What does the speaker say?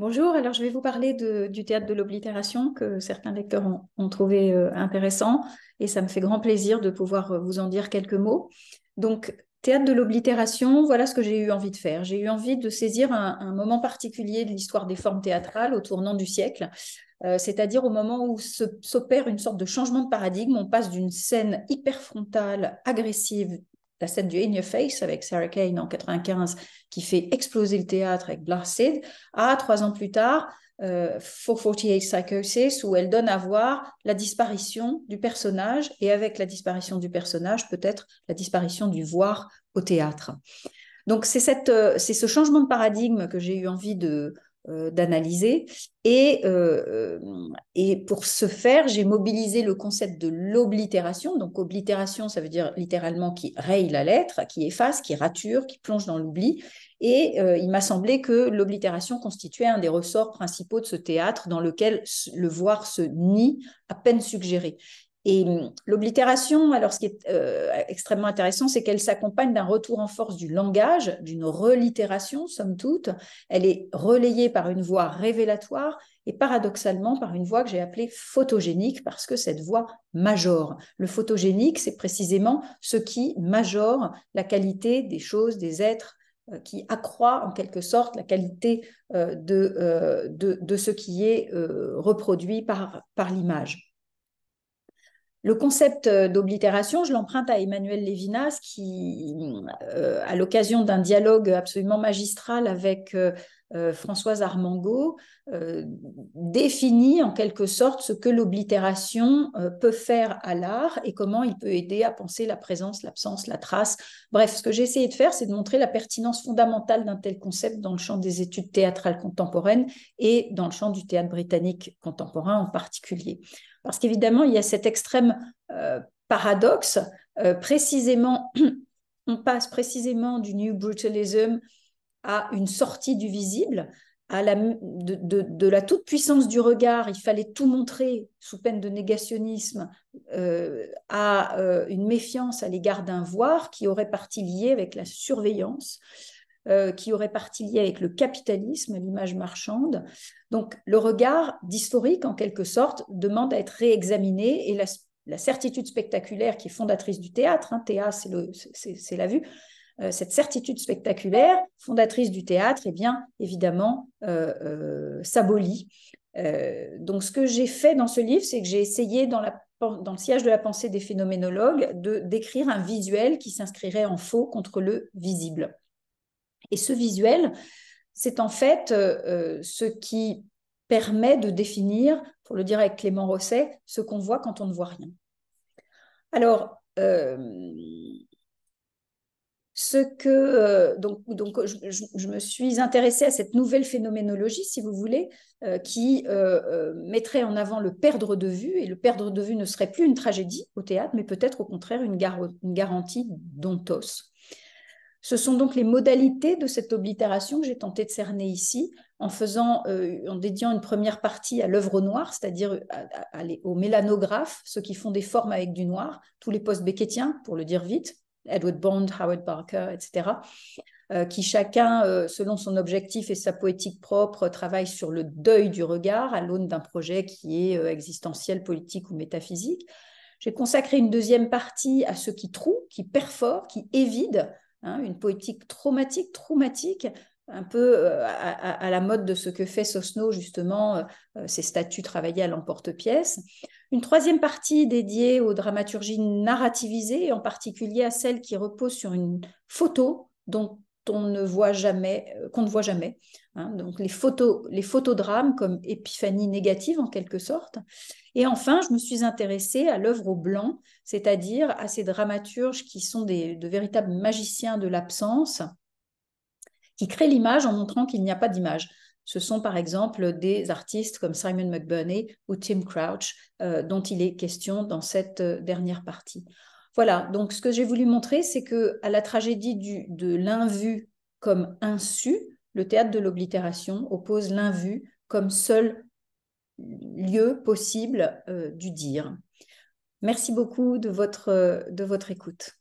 Bonjour, alors je vais vous parler du théâtre de l'oblitération que certains lecteurs ont, trouvé euh, intéressant et ça me fait grand plaisir de pouvoir euh, vous en dire quelques mots. Donc, théâtre de l'oblitération, voilà ce que j'ai eu envie de faire. J'ai eu envie de saisir un, moment particulier de l'histoire des formes théâtrales au tournant du siècle, euh, c'est-à-dire au moment où s'opère une sorte de changement de paradigme. On passe d'une scène hyper frontale, agressive, la scène du In Your Face avec Sarah Kane en 95 qui fait exploser le théâtre avec Blasted, à ah, trois ans plus tard, 448 euh, Psychosis, où elle donne à voir la disparition du personnage et avec la disparition du personnage, peut-être la disparition du voir au théâtre. Donc c'est, euh, c'est ce changement de paradigme que j'ai eu envie de, euh, d'analyser. Euh, et, pour ce faire, j'ai mobilisé le concept de l'oblitération. Donc, oblitération, ça veut dire littéralement qui raye la lettre, qui efface, qui rature, qui plonge dans l'oubli. Et euh, il m'a semblé que l'oblitération constituait un des ressorts principaux de ce théâtre dans lequel le voir se nie à peine suggéré. Et hum, l'oblitération, alors ce qui est euh, extrêmement intéressant, c'est qu'elle s'accompagne d'un retour en force du langage, d'une relittération, somme toute. Elle est relayée par une voix révélatoire et paradoxalement par une voix que j'ai appelée photogénique parce que cette voix majore. Le photogénique, c'est précisément ce qui majore la qualité des choses, des êtres, euh, qui accroît en quelque sorte la qualité euh, de, ce qui est reproduit par l'image. Le concept euh, d'oblitération, je l'emprunte à Emmanuel Lévinas, qui, euh, à l'occasion d'un dialogue absolument magistral avec euh, Françoise Armango, définit en quelque sorte ce que l'oblitération peut faire à l'art et comment il peut aider à penser la présence, l'absence, la trace. Bref, ce que j'ai essayé de faire, c'est de montrer la pertinence fondamentale d'un tel concept dans le champ des études théâtrales contemporaines et dans le champ du théâtre britannique contemporain en particulier. Parce qu'évidemment, il y a cet extrême euh, paradoxe. Euh, précisément, on passe précisément du New Brutalism à une sortie du visible, à de, la toute-puissance du regard, il fallait tout montrer sous peine de négationnisme, euh, à une méfiance à l'égard d'un voir qui aurait partie lié avec la surveillance. Euh, qui aurait parti lié avec le capitalisme, l'image marchande. Donc le regard d'historique, en quelque sorte, demande à être réexaminé et la, certitude spectaculaire qui est fondatrice du théâtre, hein, théâtre c'est la vue, euh, cette certitude spectaculaire, fondatrice du théâtre, eh bien évidemment euh, s'abolit. donc ce que j'ai fait dans ce livre, c'est que j'ai essayé dans dans le siège de la pensée des phénoménologues, de décrire un visuel qui s'inscrirait en faux contre le visible. Et ce visuel, c'est en fait euh, euh, ce qui permet de définir, pour le dire avec Clément Rosset, ce qu'on voit quand on ne voit rien. Alors, euh, ce que donc, je, me suis intéressée à cette nouvelle phénoménologie, si vous voulez, qui mettrait en avant le perdre de vue, et le perdre de vue ne serait plus une tragédie au théâtre, mais peut-être au contraire une, une garantie d'ontos. Ce sont donc les modalités de cette oblitération que j'ai tenté de cerner ici en faisant, euh, en dédiant une première partie à l'œuvre noire, c'est-à-dire euh, aux mélanographes, ceux qui font des formes avec du noir, tous les post beckettiens, pour le dire vite, Edward Bond, Howard Barker, etc., euh, qui chacun, selon son objectif et sa poétique propre, travaille sur le deuil du regard à l'aune d'un projet qui est existentiel, politique ou métaphysique. J'ai consacré une deuxième partie à ceux qui trouent, qui perforent, qui évident, Hein, une poétique traumatique, traumatique, un peu euh, à, la mode de ce que fait Sosno, justement, euh, euh, ses statues travaillées à l'emporte-pièce. Une troisième partie dédiée aux dramaturgies narrativisées, en particulier à celles qui repose sur une photo, dont ne voit jamais, qu'on ne voit jamais. Euh, hein. donc les photos, les photodrames comme épiphanie négative en quelque sorte. Et enfin, je me suis intéressée à l'œuvre au blanc, c'est-à-dire à ces dramaturges qui sont des, de véritables magiciens de l'absence, qui créent l'image en montrant qu'il n'y a pas d'image. Ce sont par exemple des artistes comme Simon McBurney ou Tim Crouch, euh, dont il est question dans cette euh, dernière partie. Voilà, donc ce que j'ai voulu montrer, c'est que à la tragédie de l'invu comme insu, le théâtre de l'oblitération oppose l'invu comme seul lieu possible euh, du dire. Merci beaucoup de votre, euh, de votre écoute.